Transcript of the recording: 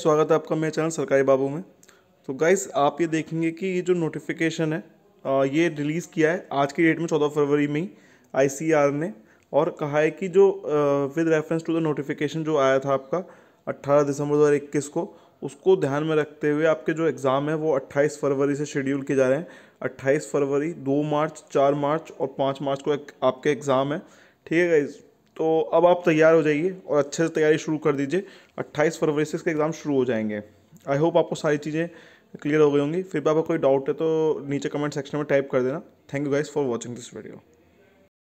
स्वागत है आपका मेरे चैनल सरकारी बाबू में तो गाइस आप ये देखेंगे कि ये जो नोटिफिकेशन है आ, ये रिलीज़ किया है आज की डेट में 14 फरवरी में ही आई ने और कहा है कि जो with reference to the notification जो आया था आपका 18 दिसंबर 2021 को उसको ध्यान में रखते हुए आपके जो एग्ज़ाम है वो 28 फरवरी से शेड्यूल किए जा रहे हैं अट्ठाईस फरवरी दो मार्च चार मार्च और पाँच मार्च को एक, आपके एग्ज़ाम है ठीक है गाइज़ तो अब आप तैयार हो जाइए और अच्छे से तैयारी शुरू कर दीजिए 28 फरवरी से इसके एग्ज़ाम शुरू हो जाएंगे आई होप आपको सारी चीज़ें क्लियर हो गई होंगी फिर भी आपको कोई डाउट है तो नीचे कमेंट सेक्शन में टाइप कर देना thank you guys for watching this video